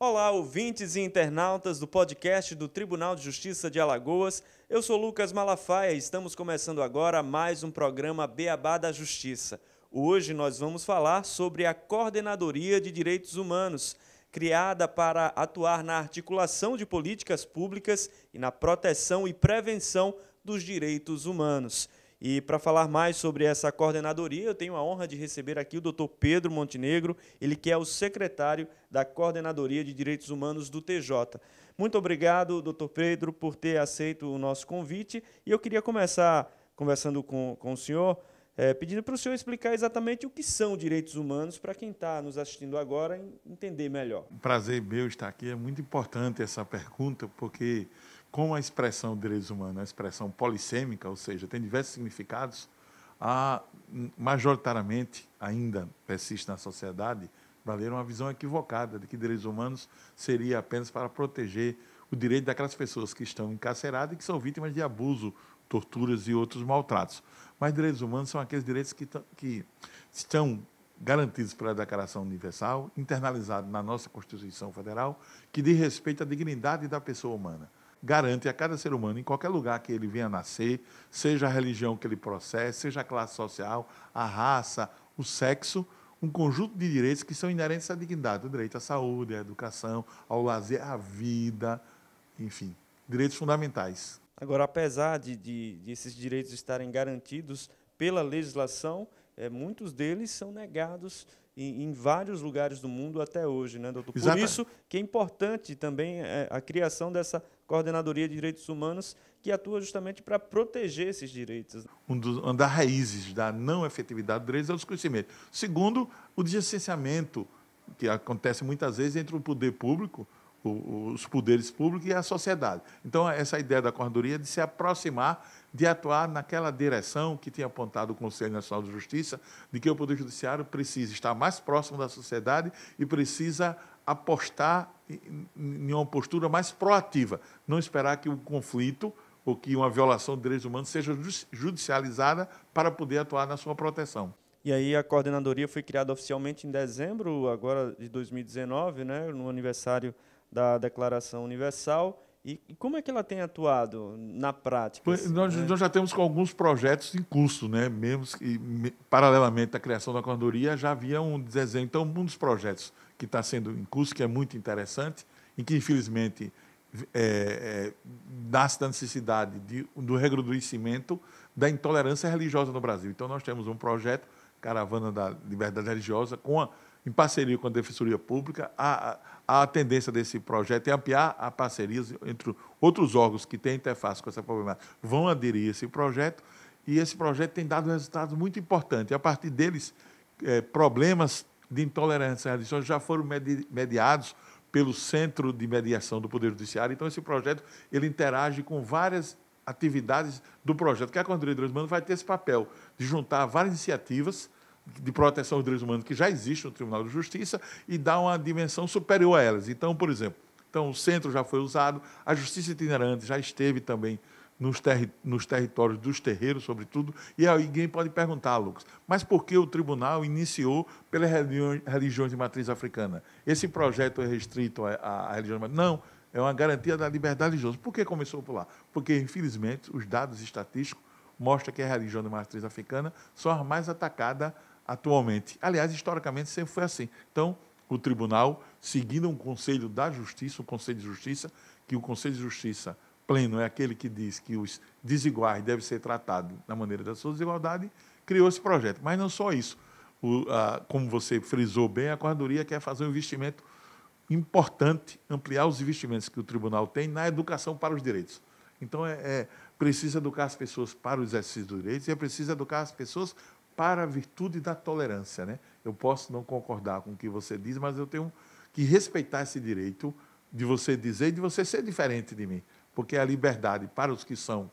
Olá, ouvintes e internautas do podcast do Tribunal de Justiça de Alagoas. Eu sou Lucas Malafaia e estamos começando agora mais um programa Beabá da Justiça. Hoje nós vamos falar sobre a Coordenadoria de Direitos Humanos, criada para atuar na articulação de políticas públicas e na proteção e prevenção dos direitos humanos. E para falar mais sobre essa coordenadoria, eu tenho a honra de receber aqui o Dr. Pedro Montenegro, ele que é o secretário da Coordenadoria de Direitos Humanos do TJ. Muito obrigado, Dr. Pedro, por ter aceito o nosso convite. E eu queria começar conversando com, com o senhor, é, pedindo para o senhor explicar exatamente o que são direitos humanos para quem está nos assistindo agora entender melhor. prazer meu estar aqui. É muito importante essa pergunta, porque com a expressão direitos humanos a expressão polissêmica, ou seja, tem diversos significados, a, hum, majoritariamente ainda persiste na sociedade brasileira uma visão equivocada de que direitos humanos seria apenas para proteger o direito daquelas pessoas que estão encarceradas e que são vítimas de abuso, torturas e outros maltratos. Mas direitos humanos são aqueles direitos que, que estão garantidos pela Declaração Universal, internalizados na nossa Constituição Federal, que diz respeito à dignidade da pessoa humana garante a cada ser humano, em qualquer lugar que ele venha nascer, seja a religião que ele processa, seja a classe social, a raça, o sexo, um conjunto de direitos que são inerentes à dignidade, o direito à saúde, à educação, ao lazer, à vida, enfim, direitos fundamentais. Agora, apesar de, de, de esses direitos estarem garantidos pela legislação, é, muitos deles são negados em, em, vários lugares do mundo até hoje, né, doutor? Por isso que é importante também é, a criação dessa Coordenadoria de Direitos Humanos, que atua justamente para proteger esses direitos. Um dos, uma das raízes da não efetividade dos direitos é o desconhecimento. Segundo, o distanciamento que acontece muitas vezes entre o poder público os poderes públicos e a sociedade. Então, essa ideia da corredoria de se aproximar, de atuar naquela direção que tinha apontado o Conselho Nacional de Justiça, de que o Poder Judiciário precisa estar mais próximo da sociedade e precisa apostar em uma postura mais proativa, não esperar que o conflito ou que uma violação de direitos humanos seja judicializada para poder atuar na sua proteção. E aí a coordenadoria foi criada oficialmente em dezembro agora de 2019, né, no aniversário da Declaração Universal. E, e como é que ela tem atuado na prática? Pois, assim, nós, né? nós, já temos alguns projetos em curso, né? Mesmo que, me, paralelamente à criação da corredoria, já havia um desenho. Então, um dos projetos que está sendo em curso, que é muito interessante, e que, infelizmente, é, é, nasce da necessidade de, do recrudescimento da intolerância religiosa no Brasil. Então, nós temos um projeto, Caravana da Liberdade Religiosa, com a em parceria com a Defensoria Pública, a, a, a tendência desse projeto é ampliar a parceria entre outros órgãos que têm interface com essa problemática, vão aderir a esse projeto, e esse projeto tem dado resultados muito importantes. A partir deles, é, problemas de intolerância à já foram medi mediados pelo Centro de Mediação do Poder Judiciário. Então, esse projeto ele interage com várias atividades do projeto, que a Controladoria dos Humanos vai ter esse papel de juntar várias iniciativas de proteção aos direitos humanos que já existe no Tribunal de Justiça e dá uma dimensão superior a elas. Então, por exemplo, então o centro já foi usado, a justiça itinerante já esteve também nos, terri nos territórios dos terreiros, sobretudo, e alguém pode perguntar, Lucas, mas por que o tribunal iniciou pelas religiões de matriz africana? Esse projeto é restrito à, à religião de matriz? Não, é uma garantia da liberdade religiosa. Por que começou por lá? Porque, infelizmente, os dados estatísticos mostram que a religião de matriz africana são é as mais atacadas atualmente. Aliás, historicamente sempre foi assim. Então, o tribunal, seguindo um conselho da justiça, o Conselho de Justiça, que o Conselho de Justiça pleno é aquele que diz que os desiguais devem ser tratados da maneira da sua desigualdade, criou esse projeto. Mas não só isso. O, a, como você frisou bem, a Corredoria quer fazer um investimento importante, ampliar os investimentos que o tribunal tem na educação para os direitos. Então, é, é preciso educar as pessoas para o exercício dos direitos e é preciso educar as pessoas para a virtude da tolerância. Né? Eu posso não concordar com o que você diz, mas eu tenho que respeitar esse direito de você dizer e de você ser diferente de mim. Porque a liberdade para os que são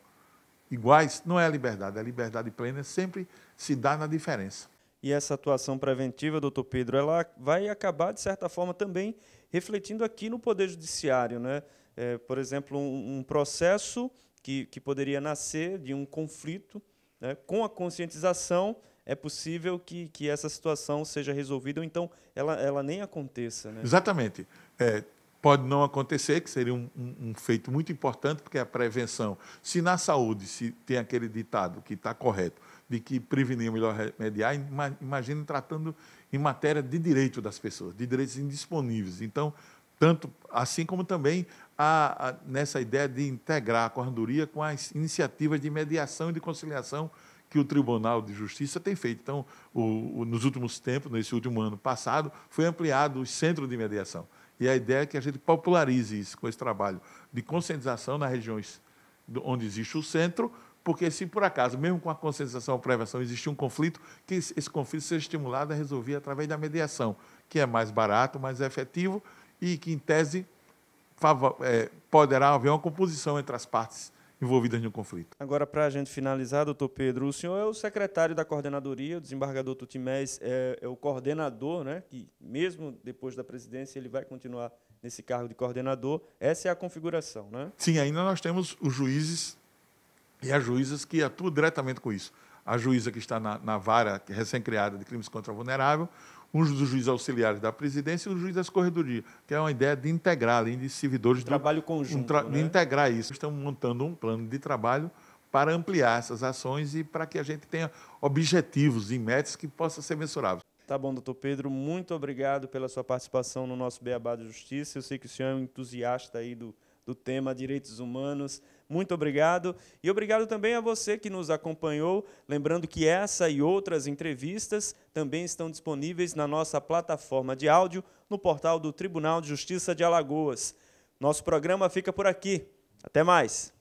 iguais não é a liberdade, a liberdade plena sempre se dá na diferença. E essa atuação preventiva, doutor Pedro, ela vai acabar, de certa forma, também refletindo aqui no Poder Judiciário. Né? É, por exemplo, um, um processo que, que poderia nascer de um conflito né, com a conscientização é possível que, que essa situação seja resolvida, ou então ela, ela nem aconteça. Né? Exatamente. É, pode não acontecer, que seria um, um, um, feito muito importante, porque a prevenção. Se na saúde se tem aquele ditado que está correto, de que prevenir é melhor remediar, imagine tratando em matéria de direito das pessoas, de direitos indisponíveis. Então, tanto assim como também a, a, nessa ideia de integrar a corredoria com as iniciativas de mediação e de conciliação que o Tribunal de Justiça tem feito. Então, o, o, nos últimos tempos, nesse último ano passado, foi ampliado o centro de mediação. E a ideia é que a gente popularize isso com esse trabalho de conscientização nas regiões onde existe o centro, porque se por acaso, mesmo com a conscientização ou prevenção, existe um conflito, que esse conflito seja estimulado a resolver através da mediação, que é mais barato, mais efetivo e que, em tese, é, poderá haver uma composição entre as partes envolvidas no conflito. Agora, para a gente finalizar, doutor Pedro, o senhor é o secretário da coordenadoria, o desembargador Tutimés é, é o coordenador, né, que mesmo depois da presidência ele vai continuar nesse cargo de coordenador. Essa é a configuração, né? Sim, ainda nós temos os juízes e as juízas que atuam diretamente com isso. A juíza que está na, na vara recém-criada de crimes contra o vulnerável, um dos juízes auxiliares da presidência e o juiz das corredorias, que é uma ideia de integrar, além de servidores... Um do, trabalho conjunto, um tra né? De integrar isso. Estamos montando um plano de trabalho para ampliar essas ações e para que a gente tenha objetivos e metas que possam ser mensuráveis. Tá bom, doutor Pedro, muito obrigado pela sua participação no nosso Beabá de Justiça. Eu sei que o senhor é um entusiasta aí do, do tema direitos humanos. Muito obrigado. E obrigado também a você que nos acompanhou. Lembrando que essa e outras entrevistas também estão disponíveis na nossa plataforma de áudio no portal do Tribunal de Justiça de Alagoas. Nosso programa fica por aqui. Até mais.